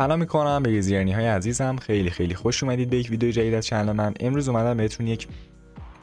سلام میکنم به زیرانی های عزیزم خیلی خیلی خوش اومدید به یک ویدیو جدید از کانال من امروز اومدم بهتون یک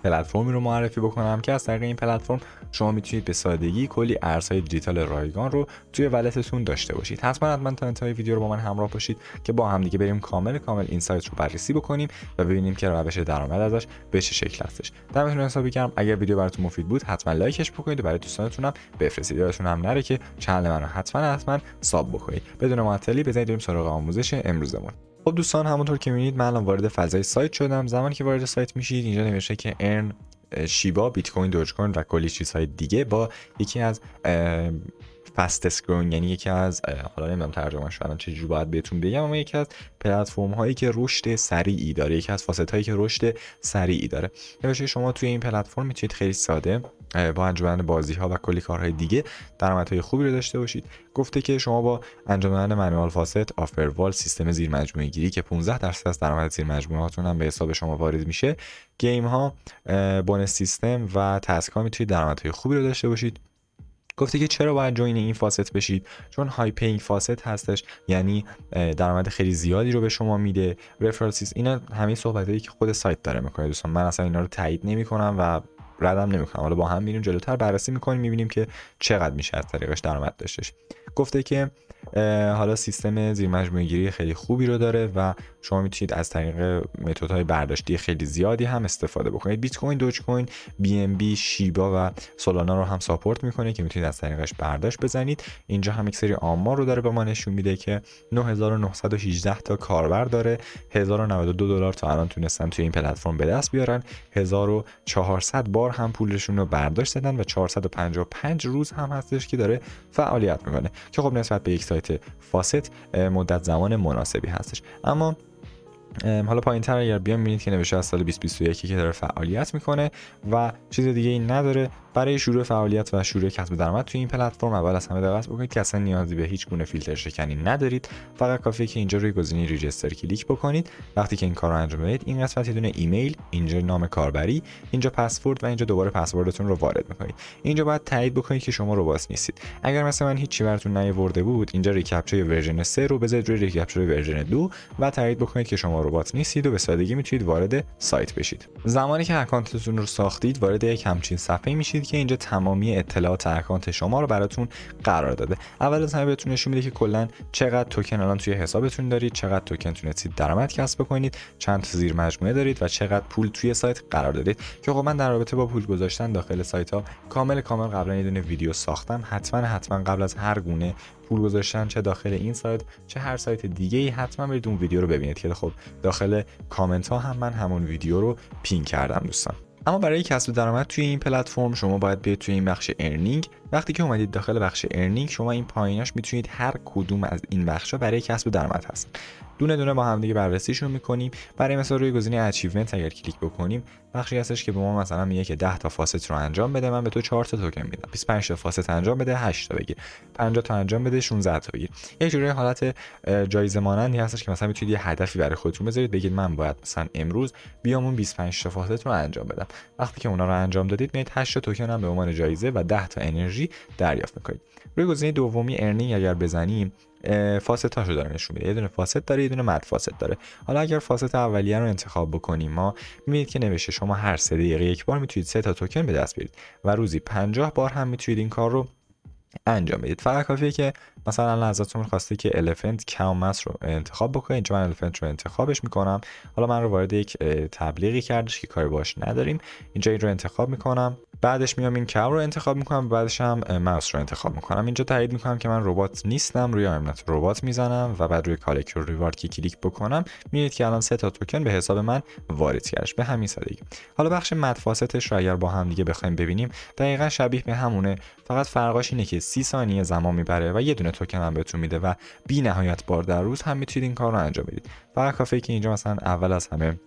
پلتفرمی رو معرفی بکنم که از طریق این پلتفرم شما میتونید به سادگی کلی ارزهای دیجیتال رایگان رو توی ولتتون داشته باشید حتما حتما تا انتهای ویدیو رو با من همراه باشید که با هم دیگه بریم کامل کامل این سایت رو بررسی بکنیم و ببینیم که روش درآمد ازش به چه شکل هستش دمتون حسابی کردم اگر ویدیو براتون مفید بود حتما لایکش بکنید و برای دوستانتون هم بفرستید یادتون هم نره که چنل منو حتما حتما ساب بکنید بدون معطلی بزنید بریم سراغ آموزش امروزمون خب دوستان همونطور که میبینید من الان وارد فضای سایت شدم زمانی که وارد سایت میشید اینجا نوشته که ارن شیبا بیت کوین دوج کوین و کلی چیزهای دیگه با یکی از fastest growing یعنی یکی از حالا نمیدونم ترجمهش الان چه جوری باید بهتون بگم اما یکی از پلتفرم هایی که رشد سریعی داره یکی از فاست هایی که رشد سریعی داره یعنی شما توی این پلتفرم میتونید خیلی ساده با انجام بازی ها و کلی کارهای دیگه درآمدهای خوبی رو داشته باشید گفته که شما با انجام دادن منوال فاست آفروال سیستم زیر مجموعه گیری که 15 درصد از درآمد زیر مجموعه هاتون هم به حساب شما وارد میشه گیم ها بونس سیستم و تسک ها میتونید درآمدهای خوبی رو داشته باشید گفته که چرا باید جوین این فاست بشید چون های پینگ فاست هستش یعنی درآمد خیلی زیادی رو به شما میده رفرالسیز اینا همه صحبتایی که خود سایت داره میکنه دوستان من اصلا اینا رو تایید نمیکنم و ردم نمیکنم حالا با هم میریم جلوتر بررسی میکنیم میبینیم که چقدر میشه از طریقش درآمد داشتش گفته که حالا سیستم زیرمجموعه گیری خیلی خوبی رو داره و شما میتونید از طریق متدهای برداشتی خیلی زیادی هم استفاده بکنید بیت کوین دوج کوین بی ام بی شیبا و سولانا رو هم ساپورت میکنه که میتونید از طریقش برداشت بزنید اینجا هم یک سری آمار رو داره به ما نشون میده که 9918 تا کاربر داره 1092 دلار تا الان تونستن توی این پلتفرم به دست بیارن 1400 هم پولشون رو برداشت دادن و 455 روز هم هستش که داره فعالیت میکنه که خب نسبت به یک سایت فاسد مدت زمان مناسبی هستش اما حالا پایین تر اگر بیام میبینید که نوشته از سال 2021 که داره فعالیت میکنه و چیز دیگه این نداره برای شروع فعالیت و شروع کسب درآمد توی این پلتفرم اول از همه دقت بکنید که اصلا نیازی به هیچ گونه فیلتر شکنی ندارید فقط کافیه که اینجا روی گزینه ریجستر کلیک بکنید وقتی که این کار رو انجام بدید این قسمت یه دونه ایمیل اینجا نام کاربری اینجا پسورد و اینجا دوباره پسوردتون رو وارد میکنید اینجا باید تایید بکنید که شما ربات نیستید اگر مثلا من هیچی براتون نیاورده بود اینجا ریکپچر ورژن 3 رو بذارید روی ریکپچر ورژن 2 و تایید بکنید که شما ربات نیستید و به سادگی میتونید وارد سایت بشید زمانی که اکانتتون رو ساختید وارد یک همچین صفحه میشید که اینجا تمامی اطلاعات اکانت شما رو براتون قرار داده اول از همه بهتون نشون میده که کلا چقدر توکن الان توی حسابتون دارید چقدر توکن تونستید درآمد کسب بکنید چند زیر مجموعه دارید و چقدر پول توی سایت قرار دادید که خب من در رابطه با پول گذاشتن داخل سایت ها کامل کامل قبلا یه ویدیو ساختم حتما حتما قبل از هر گونه پول گذاشتن چه داخل این سایت چه هر سایت دیگه ای حتما برید اون ویدیو رو ببینید که خب داخل کامنت ها هم من همون ویدیو رو پین کردم دوستان اما برای کسب درآمد توی این پلتفرم شما باید بیاید توی این بخش ارنینگ وقتی که اومدید داخل بخش ارنینگ شما این پاییناش میتونید هر کدوم از این بخش ها برای کسب درآمد هست دونه دونه با هم دیگه بررسیشون میکنیم برای مثال روی گزینه اچیومنت اگر کلیک بکنیم بخشی هستش که به ما مثلا میگه که 10 تا فاست رو انجام بده من به تو 4 تا توکن میدم 25 تا فاست انجام بده 8 تا بگیر 50 تا انجام بده 16 تا بگیر یه جوری حالت جایزه مانندی هستش که مثلا میتونید یه هدفی برای خودتون بذارید بگید من باید مثلا امروز بیام اون 25 تا فاست رو انجام بدم وقتی که اونا رو انجام دادید میید 8 تا توکن هم به عنوان جایزه و 10 تا انرژی دریافت میکنید روی گزینه دومی ارنینگ اگر بزنیم فاست تاشو داره نشون میده یه دونه فاست داره یه دونه مد فاست داره حالا اگر فاست اولیه رو انتخاب بکنیم ما میبینید که نوشته شما هر سه دقیقه یک بار میتونید سه تا توکن به دست بیارید و روزی 50 بار هم میتونید این کار رو انجام بدید فقط کافیه که مثلا الان ازتون میخواسته که الفنت کامس رو انتخاب بکنید اینجا من الفنت رو انتخابش میکنم حالا من رو وارد یک تبلیغی کردش که کاری باش نداریم اینجا این رو انتخاب میکنم بعدش میام این کم رو انتخاب میکنم بعدش هم ماوس رو انتخاب میکنم اینجا تایید میکنم که من ربات نیستم روی آمنت ربات میزنم و بعد روی کالکتور ریوارد که کلیک بکنم میبینید که الان سه تا توکن به حساب من وارد کرد به همین سادگی حالا بخش مدفاستش رو اگر با هم دیگه بخوایم ببینیم دقیقا شبیه به همونه فقط فرقاش اینه که 30 ثانیه زمان میبره و یه دونه توکن هم بهتون میده و بی نهایت بار در روز هم میتونید این کار رو انجام بدید فقط کافیه که اینجا مثلا اول از همه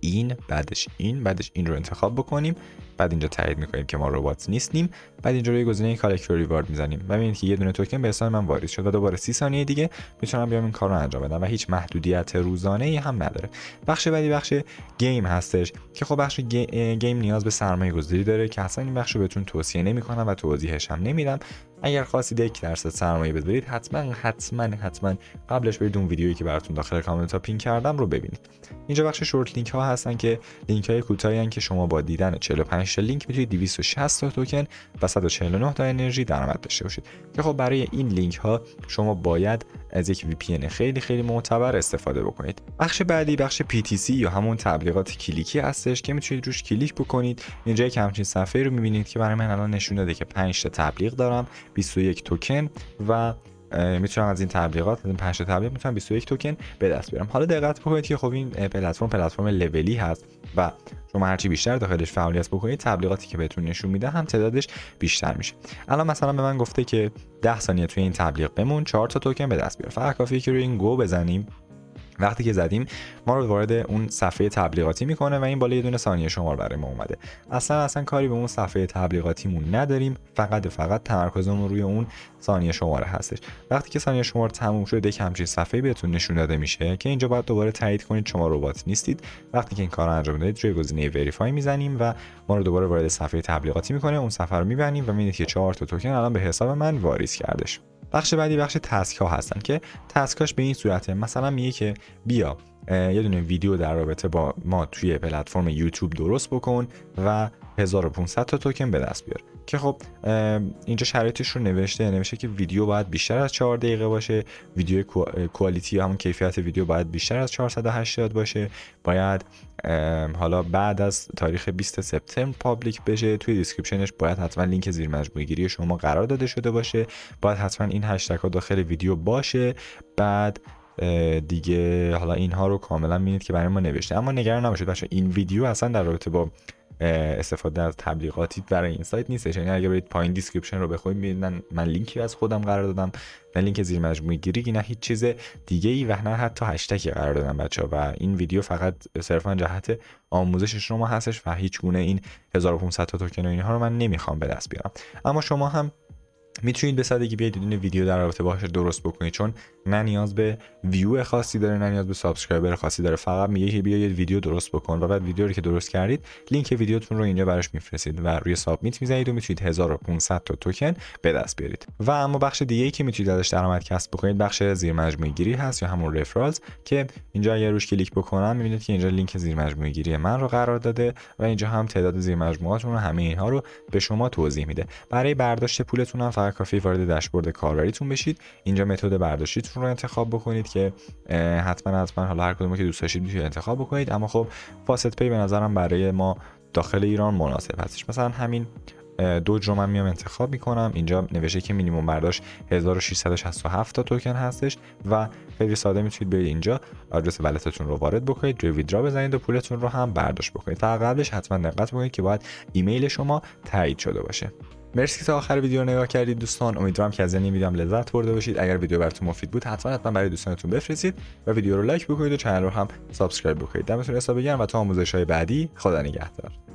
این بعدش این بعدش این رو انتخاب بکنیم بعد اینجا تایید میکنیم که ما ربات نیستیم بعد اینجا روی گزینه کالکت ریوارد میزنیم و ببینید که یه دونه توکن به حساب من واریز شد و دوباره 30 ثانیه دیگه میتونم بیام این کار رو انجام بدم و هیچ محدودیت روزانه ای هم نداره بخش بعدی بخش گیم هستش که خب بخش گیم نیاز به سرمایه گذاری داره که اصلا این بخش رو بهتون توصیه نمیکنم و توضیحش هم نمیدم اگر خواستید یک درصد سرمایه بذارید حتما حتما حتما قبلش برید اون ویدیویی که براتون داخل کامنت ها پین کردم رو ببینید اینجا بخش شورت لینک ها هستن که لینک های کوتاهی که شما با دیدن 45 میشه لینک میتونید 260 تا توکن و 149 تا انرژی درآمد داشته باشید که خب برای این لینک ها شما باید از یک VPN خیلی خیلی معتبر استفاده بکنید بخش بعدی بخش سی یا همون تبلیغات کلیکی هستش که میتونید روش کلیک بکنید اینجا یک همچین صفحه رو میبینید که برای من الان نشون داده که 5 تا تبلیغ دارم 21 توکن و میتونم از این تبلیغات از این 5 تبلیغ میتونم 21 توکن به دست بیارم حالا دقت بکنید که خب این پلتفرم پلتفرم لولی هست و شما هرچی بیشتر داخلش فعالیت بکنید تبلیغاتی که بهتون نشون میده هم تعدادش بیشتر میشه الان مثلا به من گفته که 10 ثانیه توی این تبلیغ بمون 4 تا توکن به دست بیار فقط کافیه که روی این گو بزنیم وقتی که زدیم ما رو وارد اون صفحه تبلیغاتی میکنه و این بالا یه دونه ثانیه شمار برای ما اومده اصلا اصلا کاری به اون صفحه تبلیغاتیمون نداریم فقط فقط تمرکزمون روی اون ثانیه شماره هستش وقتی که ثانیه شمار تموم شده یک همچین صفحه بهتون نشون داده میشه که اینجا باید دوباره تایید کنید شما ربات نیستید وقتی که این کار انجام دادید روی گزینه وریفای میزنیم و ما رو دوباره وارد صفحه تبلیغاتی میکنه اون صفحه رو میبینیم و میبینید که چهار تا توکن الان به حساب من واریز کردش بخش بعدی بخش تسک ها هستن که تسکاش به این صورته مثلا میگه که بیا یه دونه ویدیو در رابطه با ما توی پلتفرم یوتیوب درست بکن و 1500 تا توکن به دست بیار که خب اینجا شرایطش رو نوشته نوشته که ویدیو باید بیشتر از 4 دقیقه باشه ویدیو کوالیتی همون کیفیت ویدیو باید بیشتر از 480 باشه باید حالا بعد از تاریخ 20 سپتامبر پابلیک بشه توی دیسکریپشنش باید حتما لینک زیر مجموعه گیری شما قرار داده شده باشه باید حتما این هشتگ ها داخل ویدیو باشه بعد دیگه حالا اینها رو کاملا ببینید که برای ما نوشته اما نگران نباشید بچه این ویدیو اصلا در رابطه با استفاده از تبلیغاتی برای این سایت نیستش یعنی اگر برید پایین دیسکریپشن رو بخوید میبینن من لینکی از خودم قرار دادم نه لینک زیر مجموعه گیری نه هیچ چیز دیگه ای و نه حتی هشتگی قرار دادم بچه ها و این ویدیو فقط صرفا جهت آموزش شما هستش و هیچ گونه این 1500 تا توکن و اینها رو من نمیخوام به دست بیارم اما شما هم میتونید به سادگی بیاید دیدین ویدیو در رابطه باهاش درست بکنید چون نه نیاز به ویو خاصی داره نه نیاز به سابسکرایبر خاصی داره فقط میگه که بیاید ویدیو درست بکن و بعد ویدیو رو که درست کردید لینک ویدیوتون رو اینجا براش میفرستید و روی سابمیت میزنید و میتونید 1500 تا توکن به دست بیارید و اما بخش دیگه ای که میتونید ازش درآمد کسب بکنید بخش زیر گیری هست یا همون رفرالز که اینجا اگر روش کلیک بکنم میبینید که اینجا لینک زیر گیری من رو قرار داده و اینجا هم تعداد زیر رو همه اینها رو به شما توضیح میده برای برداشت پولتون هم فقط کافی وارد داشبورد کاربریتون بشید اینجا متد برداشتیتون رو انتخاب بکنید که حتما حتما حالا هر کدومی که دوست داشتید میتونید انتخاب بکنید اما خب فاست پی به نظرم برای ما داخل ایران مناسب هستش مثلا همین دو رو من میام انتخاب میکنم اینجا نوشته که مینیمم برداشت 1667 تا توکن هستش و خیلی ساده میتونید برید اینجا آدرس ولتتون رو وارد بکنید روی ویدرا بزنید و پولتون رو هم برداشت بکنید تا قبلش حتما دقت بکنید که باید ایمیل شما تایید شده باشه مرسی که تا آخر ویدیو نگاه کردید دوستان امیدوارم که از این ویدیوام لذت برده باشید اگر ویدیو براتون مفید بود حتما حتما برای دوستانتون بفرستید و ویدیو رو لایک بکنید و چنل رو هم سابسکرایب بکنید دمتون حساب بگیرم و تا آموزش های بعدی خدا نگهدار